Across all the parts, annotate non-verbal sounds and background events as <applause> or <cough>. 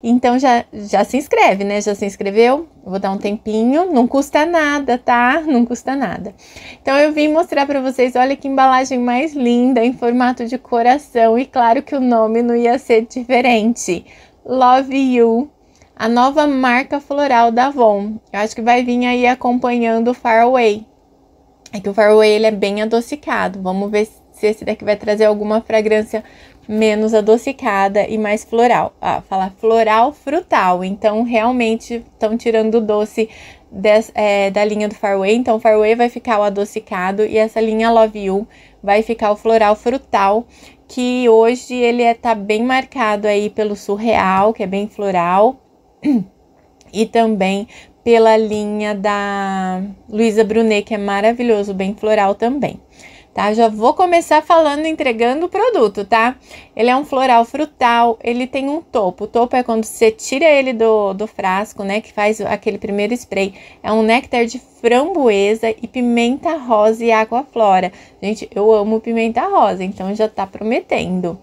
Então já, já se inscreve, né? Já se inscreveu? Vou dar um tempinho, não custa nada, tá? Não custa nada. Então eu vim mostrar para vocês, olha que embalagem mais linda, em formato de coração e claro que o nome não ia ser diferente. Love You, a nova marca floral da Avon. Eu acho que vai vir aí acompanhando o Faraway. É que o Faraway ele é bem adocicado. Vamos ver se esse daqui vai trazer alguma fragrância menos adocicada e mais floral. Ah, falar floral frutal. Então, realmente estão tirando o doce des, é, da linha do Farway. Então, o Farway vai ficar o adocicado e essa linha Love You vai ficar o floral frutal, que hoje ele é, tá bem marcado aí pelo surreal, que é bem floral, <clears throat> e também pela linha da Luísa Brunet, que é maravilhoso, bem floral também tá? Já vou começar falando, entregando o produto, tá? Ele é um floral frutal, ele tem um topo. O topo é quando você tira ele do, do frasco, né? Que faz aquele primeiro spray. É um néctar de framboesa e pimenta rosa e água flora. Gente, eu amo pimenta rosa, então já tá prometendo.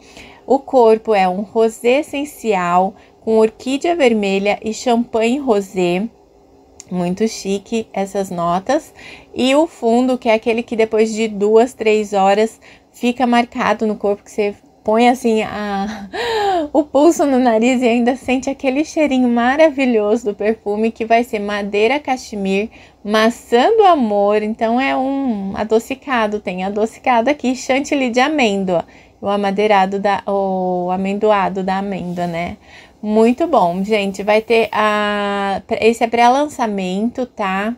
O corpo é um rosé essencial com orquídea vermelha e champanhe rosé. Muito chique essas notas. E o fundo, que é aquele que depois de duas, três horas fica marcado no corpo, que você põe assim a, <laughs> o pulso no nariz e ainda sente aquele cheirinho maravilhoso do perfume que vai ser madeira cachemir, maçã do amor. Então é um adocicado, tem adocicado aqui, chantilly de amêndoa, o amadeirado da o amendoado da amêndoa, né? Muito bom, gente. Vai ter a. Esse é pré-lançamento, tá?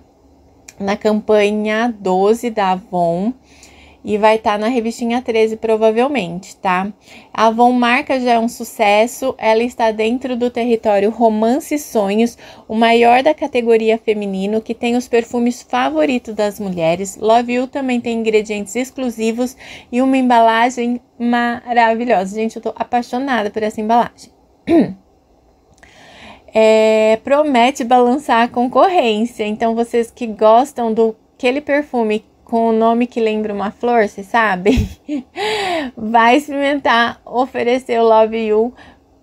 Na campanha 12 da Avon. E vai estar tá na revistinha 13, provavelmente, tá? A Avon Marca já é um sucesso. Ela está dentro do território Romance e Sonhos, o maior da categoria feminino, que tem os perfumes favoritos das mulheres. Love You também tem ingredientes exclusivos e uma embalagem maravilhosa. Gente, eu tô apaixonada por essa embalagem. <clears throat> é, promete balançar a concorrência. Então, vocês que gostam do aquele perfume com o nome que lembra uma flor, vocês sabem? <laughs> Vai experimentar oferecer o Love You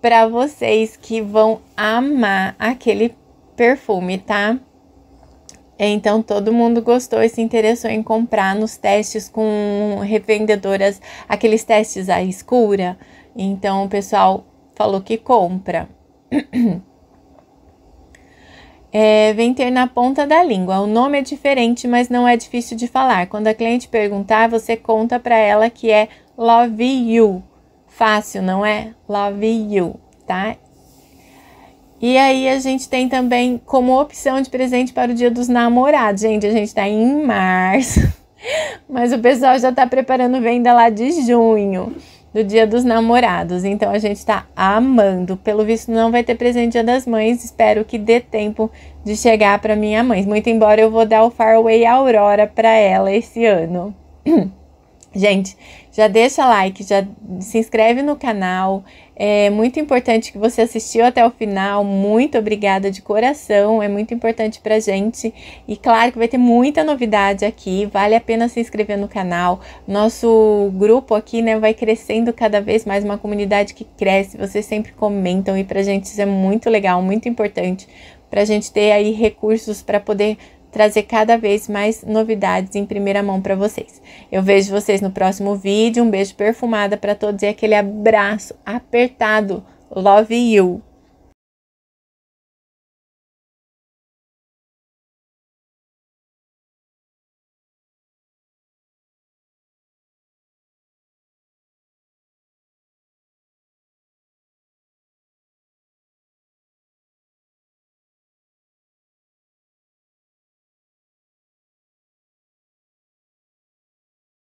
para vocês que vão amar aquele perfume, tá? Então todo mundo gostou e se interessou em comprar nos testes com revendedoras, aqueles testes à escura. Então o pessoal falou que compra. <clears throat> é, vem ter na ponta da língua. O nome é diferente, mas não é difícil de falar. Quando a cliente perguntar, você conta para ela que é love you. Fácil, não é? Love you, tá? E aí a gente tem também como opção de presente para o Dia dos Namorados. Gente, a gente está em março, <laughs> mas o pessoal já está preparando venda lá de junho do Dia dos Namorados. Então a gente tá amando. Pelo visto não vai ter presente Dia das Mães. Espero que dê tempo de chegar para minha mãe. Muito embora eu vou dar o Faraway Aurora para ela esse ano. <clears throat> Gente, já deixa like, já se inscreve no canal. É muito importante que você assistiu até o final. Muito obrigada de coração. É muito importante pra gente. E claro que vai ter muita novidade aqui. Vale a pena se inscrever no canal. Nosso grupo aqui, né, vai crescendo cada vez mais. Uma comunidade que cresce. Vocês sempre comentam e pra gente isso é muito legal, muito importante pra gente ter aí recursos para poder trazer cada vez mais novidades em primeira mão para vocês. Eu vejo vocês no próximo vídeo. Um beijo perfumada para todos e aquele abraço apertado. Love you!